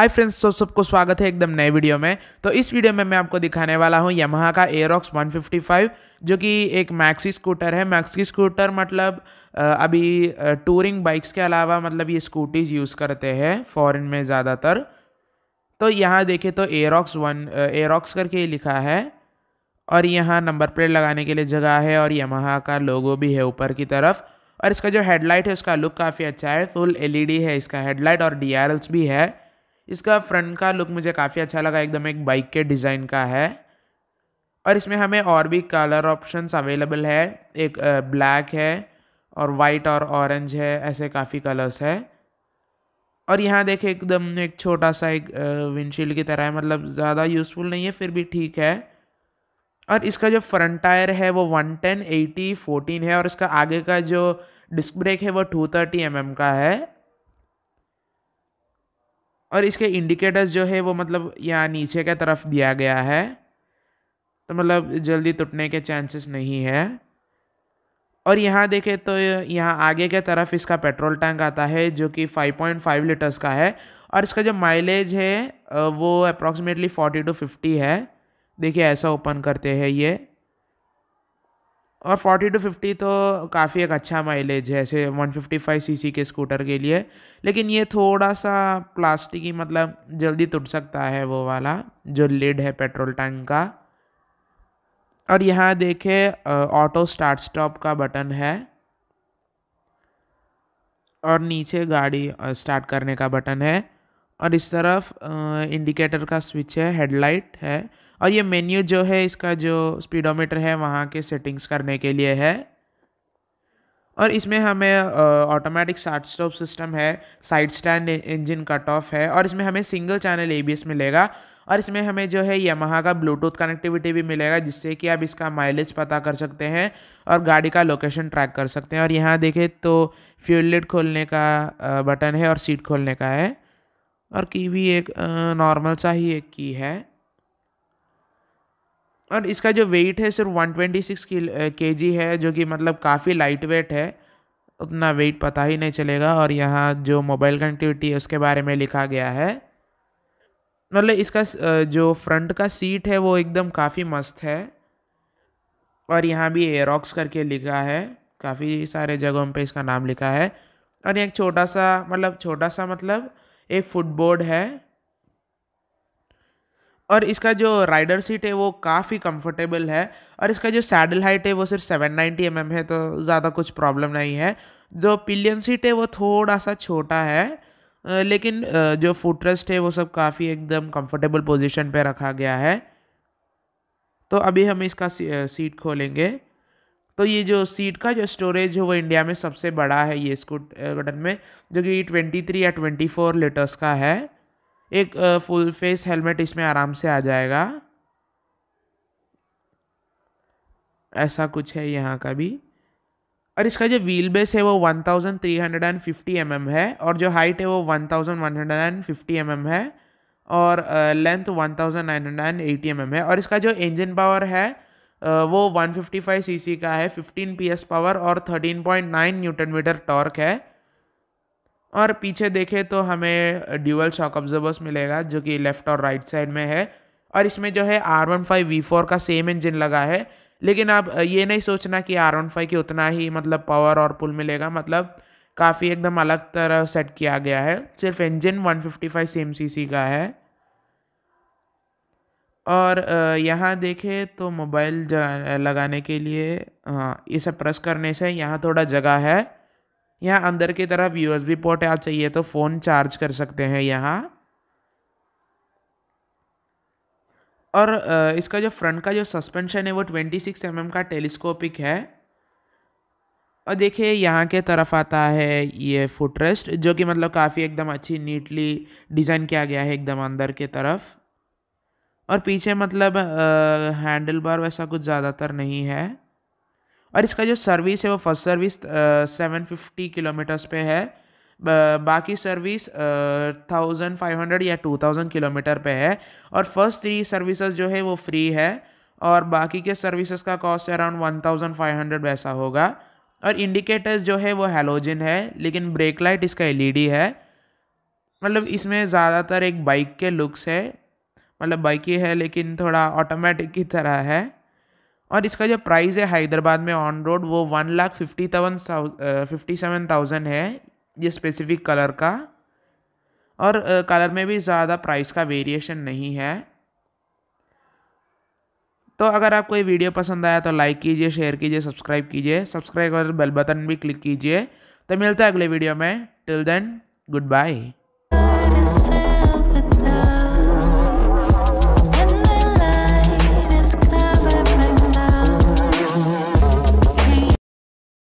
hi friends तो सबको स्वागत है एकदम नए वीडियो में तो इस वीडियो में मैं आपको दिखाने वाला हूँ यमहा का एयरॉक्स 155 जो कि एक मैक्सी स्कूटर है मैक्सी स्कूटर मतलब अभी टूरिंग बाइक्स के अलावा मतलब ये स्कूटीज़ यूज़ करते हैं फॉरेन में ज़्यादातर तो यहाँ देखें तो एयरॉक्स वन एयरॉक्स करके लिखा है और यहाँ नंबर प्लेट लगाने के लिए जगह है और यमहा का लोगो भी है ऊपर की तरफ और इसका जो हेडलाइट है उसका लुक काफ़ी अच्छा है फुल एलईडी है इसका हेडलाइट और डी भी है इसका फ्रंट का लुक मुझे काफ़ी अच्छा लगा एकदम एक बाइक के डिज़ाइन का है और इसमें हमें और भी कलर ऑप्शंस अवेलेबल है एक ब्लैक है और वाइट और ऑरेंज है ऐसे काफ़ी कलर्स है और यहाँ देखे एकदम एक छोटा सा एक विंडशील्ड की तरह है मतलब ज़्यादा यूज़फुल नहीं है फिर भी ठीक है और इसका जो फ्रंट टायर है वो वन टेन एटी फोर्टीन है और इसका आगे का जो डिस्क ब्रेक है वो टू थर्टी एम का है और इसके इंडिकेटर्स जो है वो मतलब यहाँ नीचे के तरफ दिया गया है तो मतलब जल्दी टूटने के चांसेस नहीं है और यहाँ देखें तो यहाँ आगे के तरफ इसका पेट्रोल टैंक आता है जो कि 5.5 लीटर्स का है और इसका जो माइलेज है वो अप्रॉक्सीमेटली 40 टू 50 है देखिए ऐसा ओपन करते हैं ये और 40 टू 50 तो काफ़ी एक अच्छा माइलेज है ऐसे 155 सीसी के स्कूटर के लिए लेकिन ये थोड़ा सा प्लास्टिक ही मतलब जल्दी टूट सकता है वो वाला जो लिड है पेट्रोल टैंक का और यहाँ देखे ऑटो स्टार्ट स्टॉप का बटन है और नीचे गाड़ी स्टार्ट करने का बटन है और इस तरफ इंडिकेटर का स्विच है हेडलाइट है और ये मेन्यू जो है इसका जो स्पीडोमीटर है वहाँ के सेटिंग्स करने के लिए है और इसमें हमें ऑटोमेटिक स्टार्ट स्टॉप सिस्टम है side stand engine cut off है और इसमें हमें सिंगल चैनल एबीएस मिलेगा और इसमें हमें जो है यमहा का ब्लूटूथ कनेक्टिविटी भी मिलेगा जिससे कि आप इसका माइलेज पता कर सकते हैं और गाड़ी का लोकेशन ट्रैक कर सकते हैं और यहाँ देखें तो फ्यूल लिट खोलने का बटन है और सीट खोलने का है और की भी एक नॉर्मल सा ही एक की है और इसका जो वेट है सिर्फ 126 के जी है जो कि मतलब काफ़ी लाइट वेट है उतना वेट पता ही नहीं चलेगा और यहाँ जो मोबाइल कनेक्टिविटी है उसके बारे में लिखा गया है मतलब इसका जो फ्रंट का सीट है वो एकदम काफ़ी मस्त है और यहाँ भी एयरॉक्स करके लिखा है काफ़ी सारे जगहों पे इसका नाम लिखा है और एक छोटा सा मतलब छोटा सा मतलब एक फुटबोर्ड है और इसका जो राइडर सीट है वो काफ़ी कंफर्टेबल है और इसका जो सैडल हाइट है वो सिर्फ 790 नाइन्टी mm है तो ज़्यादा कुछ प्रॉब्लम नहीं है जो पिलियन सीट है वो थोड़ा सा छोटा है लेकिन जो फुटरेस्ट है वो सब काफ़ी एकदम कंफर्टेबल पोजीशन पे रखा गया है तो अभी हम इसका सीट खोलेंगे तो ये जो सीट का जो स्टोरेज है वो इंडिया में सबसे बड़ा है ये स्कूट में जो कि ट्वेंटी या ट्वेंटी लीटर्स का है एक फुल फेस हेलमेट इसमें आराम से आ जाएगा ऐसा कुछ है यहाँ का भी और इसका जो व्हील बेस है वो 1350 mm है और जो हाइट है वो 1150 mm है और लेंथ 1980 mm है और इसका जो इंजन पावर है वो 155 सीसी का है 15 पीएस पावर और 13.9 न्यूटन मीटर टॉर्क है और पीछे देखें तो हमें ड्यूअल शॉक ऑब्जर्वर्स मिलेगा जो कि लेफ्ट और राइट साइड में है और इसमें जो है R one five V four का सेम इंजन लगा है लेकिन आप ये नहीं सोचना कि आर वन फाइव की उतना ही मतलब पावर और पुल मिलेगा मतलब काफ़ी एकदम अलग तरह सेट किया गया है सिर्फ engine one fifty five same C का है और यहाँ देखें तो मोबाइल लगाने के लिए इसे हाँ, प्रेस करने से यहाँ थोड़ा जगह है यहाँ अंदर की तरफ यूएसबी पोर्ट आप चाहिए तो फ़ोन चार्ज कर सकते हैं यहाँ और इसका जो फ्रंट का जो सस्पेंशन है वो ट्वेंटी सिक्स एम का टेलीस्कोपिक है और देखिए यहाँ के तरफ आता है ये फुटरेस्ट जो कि मतलब काफ़ी एकदम अच्छी नीटली डिज़ाइन किया गया है एकदम अंदर के तरफ और पीछे मतलब हैंडल बार वैसा कुछ ज़्यादातर नहीं है और इसका जो सर्विस है वो first service seven fifty kilometres पे है बाकी सर्विस थाउजेंड फाइव हंड्रेड या टू थाउजेंड किलोमीटर पे है और फर्स्ट थ्री सर्विसेज जो है वो फ्री है और बाकी के सर्विसेज का cost around one thousand five hundred वैसा होगा और इंडिकेटर्स जो है वो हेलोजिन है लेकिन ब्रेक लाइट इसका डी e है मतलब इसमें ज़्यादातर एक बाइक के लुक्स है मतलब बाइक ही है लेकिन थोड़ा ऑटोमेटिक की तरह है और इसका जो प्राइस है हैदराबाद में ऑन रोड वो one lakh fifty fifty seven thousand है ये स्पेसिफिक कलर का और कलर uh, में भी ज़्यादा प्राइस का वेरिएशन नहीं है तो अगर आपको ये वीडियो पसंद आया तो लाइक कीजिए शेयर कीजिए सब्सक्राइब कीजिए सब्सक्राइब और बेल बटन भी क्लिक कीजिए तो मिलता है अगले वीडियो में टिल देन गुड बाय